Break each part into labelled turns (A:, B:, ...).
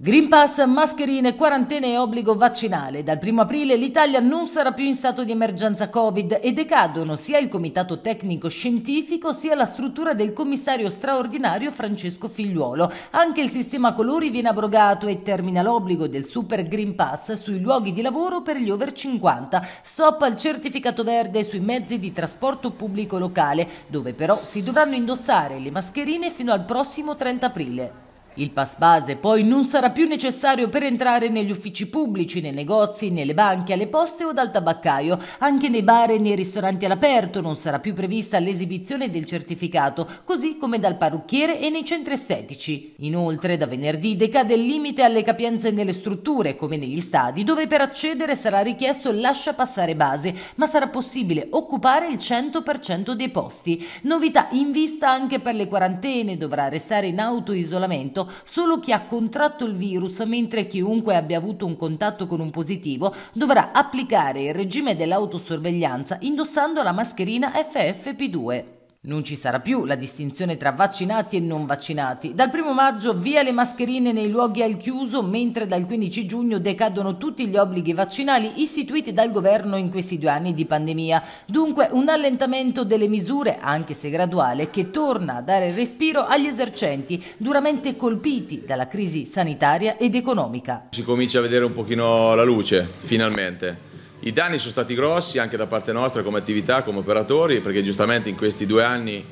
A: Green Pass, mascherine, quarantene e obbligo vaccinale. Dal 1 aprile l'Italia non sarà più in stato di emergenza Covid e decadono sia il comitato tecnico scientifico sia la struttura del commissario straordinario Francesco Figliuolo. Anche il sistema colori viene abrogato e termina l'obbligo del Super Green Pass sui luoghi di lavoro per gli over 50. Stop al certificato verde sui mezzi di trasporto pubblico locale, dove però si dovranno indossare le mascherine fino al prossimo 30 aprile. Il pass base poi non sarà più necessario per entrare negli uffici pubblici, nei negozi, nelle banche, alle poste o dal tabaccaio. Anche nei bar e nei ristoranti all'aperto non sarà più prevista l'esibizione del certificato, così come dal parrucchiere e nei centri estetici. Inoltre, da venerdì decade il limite alle capienze nelle strutture, come negli stadi, dove per accedere sarà richiesto il lascia passare base, ma sarà possibile occupare il 100% dei posti. Novità in vista anche per le quarantene, dovrà restare in autoisolamento solo chi ha contratto il virus, mentre chiunque abbia avuto un contatto con un positivo dovrà applicare il regime dell'autosorveglianza indossando la mascherina FFP2. Non ci sarà più la distinzione tra vaccinati e non vaccinati. Dal primo maggio via le mascherine nei luoghi al chiuso, mentre dal 15 giugno decadono tutti gli obblighi vaccinali istituiti dal governo in questi due anni di pandemia. Dunque un allentamento delle misure, anche se graduale, che torna a dare respiro agli esercenti duramente colpiti dalla crisi sanitaria ed economica.
B: Si comincia a vedere un pochino la luce, finalmente i danni sono stati grossi anche da parte nostra come attività, come operatori, perché giustamente in questi due anni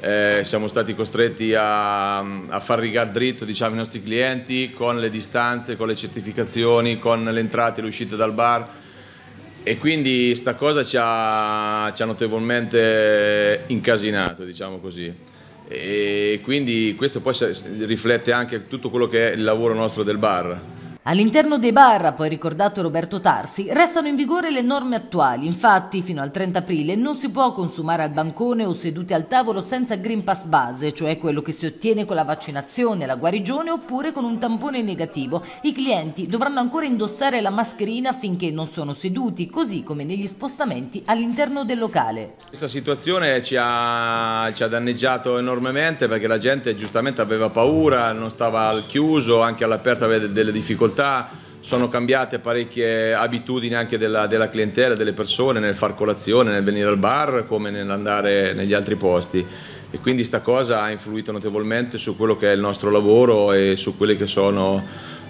B: eh, siamo stati costretti a, a far rigar dritto diciamo, i nostri clienti con le distanze, con le certificazioni, con le entrate e le uscite dal bar e quindi sta cosa ci ha, ci ha notevolmente incasinato, diciamo così. E quindi questo poi riflette anche tutto quello che è il lavoro nostro del bar,
A: All'interno dei bar, ha poi ricordato Roberto Tarsi, restano in vigore le norme attuali. Infatti, fino al 30 aprile non si può consumare al bancone o seduti al tavolo senza Green Pass base, cioè quello che si ottiene con la vaccinazione, la guarigione oppure con un tampone negativo. I clienti dovranno ancora indossare la mascherina finché non sono seduti, così come negli spostamenti all'interno del locale.
B: Questa situazione ci ha, ci ha danneggiato enormemente perché la gente giustamente aveva paura, non stava al chiuso, anche all'aperto aveva delle difficoltà città sono cambiate parecchie abitudini anche della, della, clientela, delle persone nel far colazione, nel venire al bar come nell'andare negli altri posti e quindi sta cosa ha influito notevolmente su quello che è il nostro lavoro e su quelli che sono,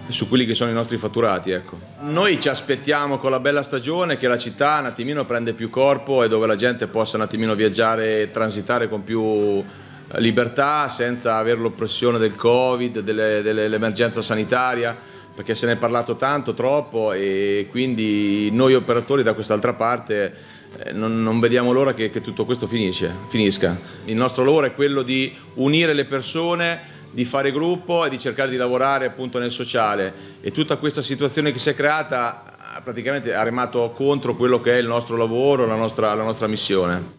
B: che sono i nostri fatturati. Ecco. Noi ci aspettiamo con la bella stagione che la città un attimino prende più corpo e dove la gente possa un attimino viaggiare e transitare con più eh, libertà senza avere l'oppressione del Covid, dell'emergenza sanitaria perché se ne è parlato tanto, troppo e quindi noi operatori da quest'altra parte eh, non, non vediamo l'ora che, che, tutto questo finisce, finisca. Il nostro lavoro è quello di unire le persone, di fare gruppo e di cercare di lavorare appunto nel sociale e tutta questa situazione che si è creata praticamente ha remato contro quello che è il nostro lavoro, la nostra, la nostra missione.